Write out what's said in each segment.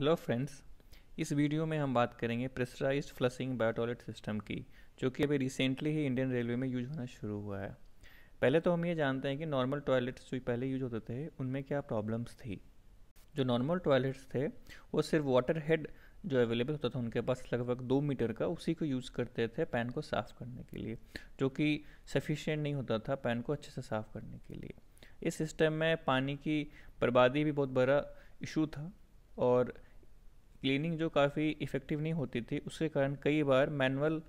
hello friends इस video में हम बात करेंगे प्रेशराइज्ड फ्लशिंग बायोटॉयलेट सिस्टम की जो कि अभी रिसेंटली ही इंडियन रेलवे में यूज होना शुरू हुआ है पहले तो हम ये जानते हैं कि नॉर्मल टॉयलेट्स जो पहले यूज होते थे उनमें क्या प्रॉब्लम्स थी जो नॉर्मल टॉयलेट्स थे वो सिर्फ वाटर हेड जो अवेलेबल होता था उनके पास लगभग दो मीटर का उसी को यूज़ करते थे पैन को साफ़ करने के लिए जो कि सफिशेंट नहीं होता था पैन को अच्छे से साफ़ करने के लिए इस सिस्टम में पानी की बर्बादी भी बहुत बड़ा इशू था और क्लीनिंग जो काफ़ी इफ़ेक्टिव नहीं होती थी उसके कारण कई बार मैनुअल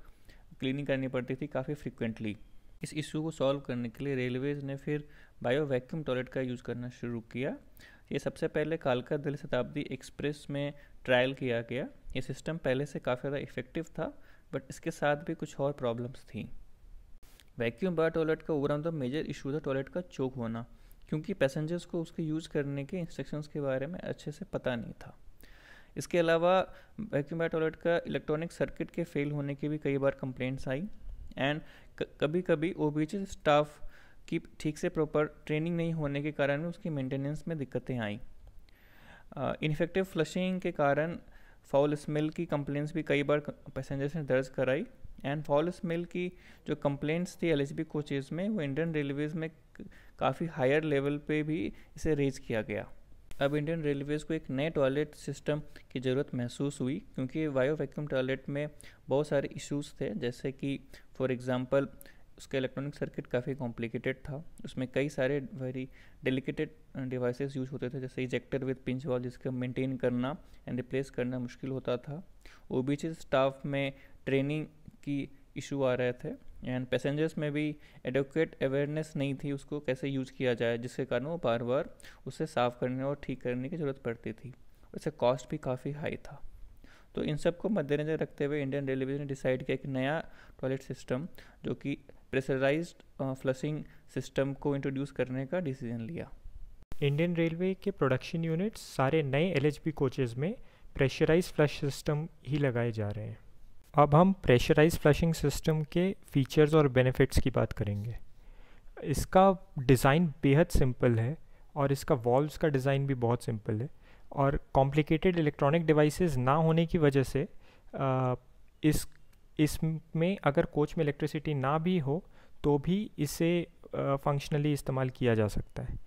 क्लीनिंग करनी पड़ती थी काफ़ी फ्रिक्वेंटली इस इशू को सॉल्व करने के लिए रेलवेज़ ने फिर बायो वैक्यूम टॉयलेट का यूज़ करना शुरू किया ये सबसे पहले कालका दिल शताब्दी एक्सप्रेस में ट्रायल किया गया ये सिस्टम पहले से काफ़ी ज़्यादा इफेक्टिव था बट इसके साथ भी कुछ और प्रॉब्लम्स थी वैक्यूम बायो टॉयलेट का ओवरऑल द मेजर इशू था टॉयलेट का चोक होना क्योंकि पैसेंजर्स को उसके यूज़ करने के इंस्ट्रक्शंस के बारे में अच्छे से पता नहीं था इसके अलावा वैक्यूम बायो टॉयलेट का इलेक्ट्रॉनिक सर्किट के फेल होने की भी कई बार कंप्लेंट्स आई एंड कभी कभी ओ स्टाफ की ठीक से प्रॉपर ट्रेनिंग नहीं होने के कारण उसकी मेंटेनेंस में दिक्कतें आई इनफेक्टिव फ्लशिंग के कारण फाउल स्मेल की कंप्लेंट्स भी कई बार पैसेंजर्स ने दर्ज कराई एंड फॉल स्मेल की जो कंप्लेंट्स थी एल एच बी कोचेज़ में वो इंडियन रेलवेज़ में काफ़ी हायर लेवल पे भी इसे रेज किया गया अब इंडियन रेलवेज़ को एक नए टॉयलेट सिस्टम की ज़रूरत महसूस हुई क्योंकि वायो वैक्यूम टॉयलेट में बहुत सारे इश्यूज थे जैसे कि फॉर एग्ज़ाम्पल उसका इलेक्ट्रॉनिक सर्किट काफ़ी कॉम्प्लिकेटेड था उसमें कई सारे वेरी डेलिकेटेड डिवाइसेस यूज होते थे जैसे इजेक्टर विद पिंच वॉल जिसका मेंटेन करना एंड रिप्लेस करना मुश्किल होता था ओ स्टाफ में ट्रेनिंग की इशू आ रहे थे एंड पैसेंजर्स में भी एडोकेट अवेयरनेस नहीं थी उसको कैसे यूज़ किया जाए जिसके कारण वो बार बार उसे साफ़ करने और ठीक करने की ज़रूरत पड़ती थी उसका कॉस्ट भी काफ़ी हाई था तो इन सब को मद्देनज़र रखते हुए इंडियन रेलवे ने डिसाइड किया एक नया टॉयलेट सिस्टम जो कि प्रेशराइज फ्लशिंग सिस्टम को इंट्रोड्यूस करने का डिसीजन लिया इंडियन रेलवे के प्रोडक्शन यूनिट्स सारे नए एल कोचेज़ में प्रेशराइज फ्लश सिस्टम ही लगाए जा रहे हैं अब हम प्रेशराइज फ्लशिंग सिस्टम के फीचर्स और बेनिफिट्स की बात करेंगे इसका डिज़ाइन बेहद सिंपल है और इसका वॉल्व्स का डिज़ाइन भी बहुत सिंपल है और कॉम्प्लिकेटेड इलेक्ट्रॉनिक डिवाइसेस ना होने की वजह से आ, इस इसमें अगर कोच में इलेक्ट्रिसिटी ना भी हो तो भी इसे फंक्शनली इस्तेमाल किया जा सकता है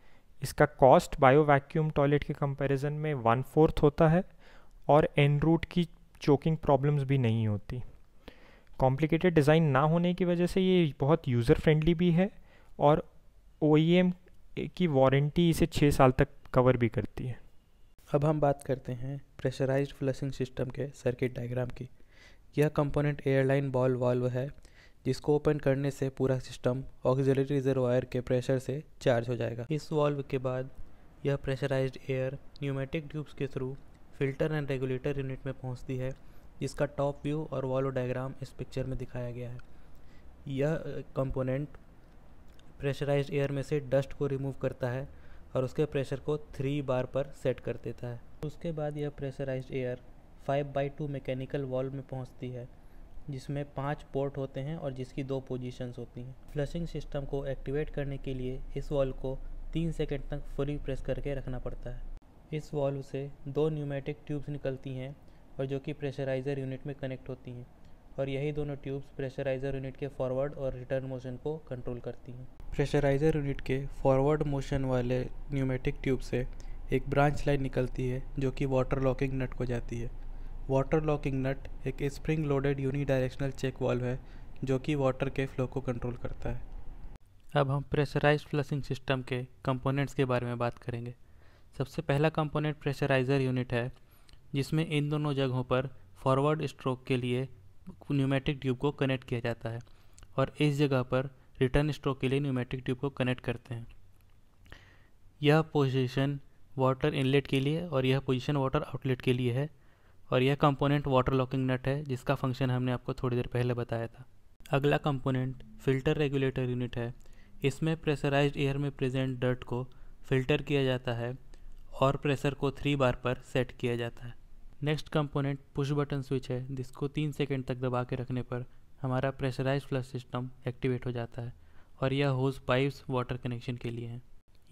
इसका कॉस्ट बायो वैक्यूम टॉयलेट के कंपैरिजन में वन फोर्थ होता है और एन रूट की चोकिंग प्रॉब्लम्स भी नहीं होती कॉम्प्लिकेटेड डिज़ाइन ना होने की वजह से ये बहुत यूज़र फ्रेंडली भी है और ओ e की वारंटी इसे छः साल तक कवर भी करती है अब हम बात करते हैं प्रेशराइज्ड फ्लशिंग सिस्टम के सर्किट डायग्राम की यह कंपोनेंट एयरलाइन बॉल वाल्व है जिसको ओपन करने से पूरा सिस्टम ऑक्सीजरी रिजर्वायर के प्रेशर से चार्ज हो जाएगा इस वॉल्व के बाद यह प्रेशराइज्ड एयर न्यूमेटिक ट्यूब्स के through filter and regulator unit में पहुंचती है जिसका टॉप व्यू और वॉलो डायग्राम इस पिक्चर में दिखाया गया है यह कंपोनेंट प्रेशराइज एयर में से डस्ट को रिमूव करता है और उसके प्रेशर को थ्री बार पर सेट कर देता है उसके बाद यह pressurize air five by two mechanical valve में पहुंचती है जिसमें पांच पोर्ट होते हैं और जिसकी दो पोजीशंस होती हैं फ्लशिंग सिस्टम को एक्टिवेट करने के लिए इस वॉल्व को तीन सेकेंड तक फुली प्रेस करके रखना पड़ता है इस वॉल्व से दो न्यूमेटिक ट्यूब्स निकलती हैं और जो कि प्रेशराइज़र यूनिट में कनेक्ट होती हैं और यही दोनों ट्यूब्स प्रेशराइज़र यूनिट के फॉरवर्ड और रिटर्न मोशन को कंट्रोल करती हैं प्रेशराइज़र यूनिट के फॉरवर्ड मोशन वाले न्यूमेटिक ट्यूब से एक ब्रांच लाइन निकलती है जो कि वाटर लॉकिंग नट को जाती है वाटर लॉकिंग नट एक spring loaded unidirectional check valve है जो कि वाटर के फ्लो को कंट्रोल करता है अब हम प्रेशराइज्ड फ्लशिंग सिस्टम के कंपोनेंट्स के बारे में बात करेंगे सबसे पहला कंपोनेंट प्रेशराइज़र यूनिट है जिसमें इन दोनों जगहों पर फॉरवर्ड स्ट्रोक के लिए न्यूमेटिक ट्यूब को कनेक्ट किया जाता है और इस जगह पर रिटर्न स्ट्रोक के लिए न्यूमेटिक ट्यूब को कनेक्ट करते हैं यह पोजीशन वाटर इनलेट के लिए और यह पोजीशन वाटर आउटलेट के लिए है और यह कंपोनेंट वाटर लॉकिंग नट है जिसका फंक्शन हमने आपको थोड़ी देर पहले बताया था अगला कंपोनेंट फ़िल्टर रेगुलेटर यूनिट है इसमें प्रेशराइज्ड एयर में प्रेजेंट डर्ट को फ़िल्टर किया जाता है और प्रेशर को थ्री बार पर सेट किया जाता है next component push button switch है जिसको तीन सेकेंड तक दबा के रखने पर हमारा प्रेशराइज फ्लश सिस्टम एक्टिवेट हो जाता है और यह होज पाइप्स वाटर कनेक्शन के लिए हैं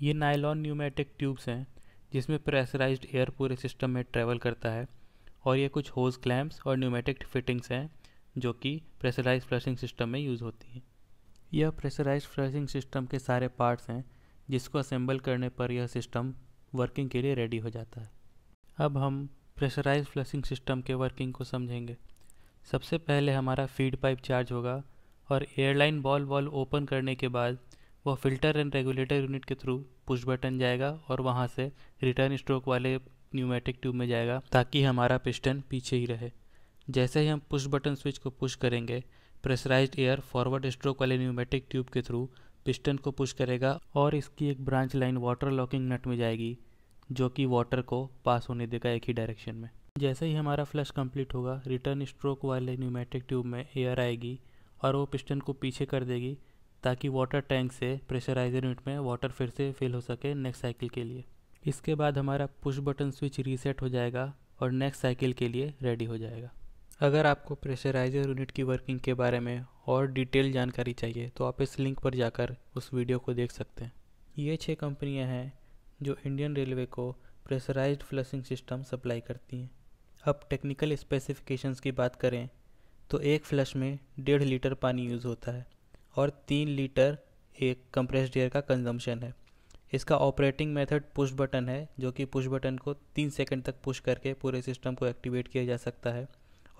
ये नायलॉन न्यूमेटिक ट्यूब्स हैं जिसमें प्रेशराइज्ड एयर पूरे सिस्टम में ट्रैवल करता है और ये कुछ होज क्लैम्प्स और न्यूमेटिक फिटिंग्स हैं जो कि प्रेशराइज फ्लशिंग सिस्टम में यूज़ होती हैं यह प्रेशराइज फ्लशिंग सिस्टम के सारे पार्ट्स हैं जिसको असेंबल करने पर यह सिस्टम वर्किंग के लिए रेडी हो जाता है अब हम प्रेशराइज फ्लशिंग सिस्टम के वर्किंग को समझेंगे सबसे पहले हमारा फीड पाइप चार्ज होगा और एयरलाइन बॉल वॉल ओपन करने के बाद वह फ़िल्टर एंड रेगुलेटर यूनिट के थ्रू पुश बटन जाएगा और वहाँ से रिटर्न स्ट्रोक वाले न्यूमेटिक ट्यूब में जाएगा ताकि हमारा पिस्टन पीछे ही रहे जैसे ही हम पुश बटन स्विच को पुश करेंगे प्रेशराइज्ड एयर फॉरवर्ड स्ट्रोक वाले न्यूमेटिक ट्यूब के थ्रू पिस्टन को पुश करेगा और इसकी एक branch line water locking nut में जाएगी जो कि वाटर को पास होने देगा एक ही डायरेक्शन में जैसे ही हमारा फ्लश कंप्लीट होगा रिटर्न स्ट्रोक वाले न्यूमेटिक ट्यूब में एयर आएगी और वो पिस्टन को पीछे कर देगी ताकि वाटर टैंक से प्रेशराइजर यूनिट में वाटर फिर से फिल हो सके नेक्स्ट साइकिल के लिए इसके बाद हमारा पुश बटन स्विच रीसेट हो जाएगा और नेक्स्ट साइकिल के लिए रेडी हो जाएगा अगर आपको प्रेशराइजर यूनिट की वर्किंग के बारे में और डिटेल जानकारी चाहिए तो आप इस लिंक पर जाकर उस वीडियो को देख सकते हैं ये छः कंपनियां हैं जो इंडियन रेलवे को प्रेशराइज्ड फ्लशिंग सिस्टम सप्लाई करती हैं अब टेक्निकल स्पेसिफिकेशंस की बात करें तो एक फ्लश में डेढ़ लीटर पानी यूज़ होता है और तीन लीटर एक कंप्रेस्ड एयर का कंजम्पशन है इसका ऑपरेटिंग मेथड पुश बटन है जो कि पुश बटन को तीन सेकंड तक पुश करके पूरे सिस्टम को एक्टिवेट किया जा सकता है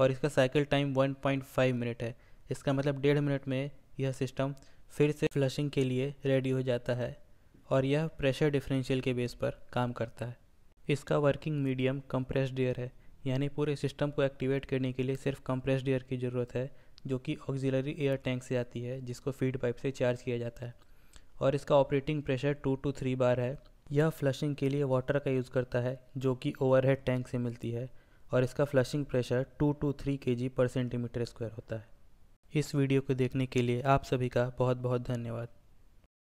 और इसका साइकिल टाइम 1.5 मिनट है इसका मतलब डेढ़ मिनट में यह सिस्टम फिर से फ्लशिंग के लिए रेडी हो जाता है और यह प्रेशर डिफरेंशियल के बेस पर काम करता है इसका वर्किंग मीडियम कंप्रेस्ड एयर है यानी पूरे सिस्टम को एक्टिवेट करने के लिए सिर्फ कंप्रेस्ड एयर की ज़रूरत है जो कि ऑक्जिलरी एयर टैंक से आती है जिसको फीड पाइप से चार्ज किया जाता है और इसका operating pressure two to three bar है यह फ्लशिंग के लिए वाटर का यूज़ करता है जो कि ओवरहेड टैंक से मिलती है और इसका flushing pressure two to three K G पर सेंटीमीटर स्क्वायर होता है इस वीडियो को देखने के लिए आप सभी का बहुत बहुत धन्यवाद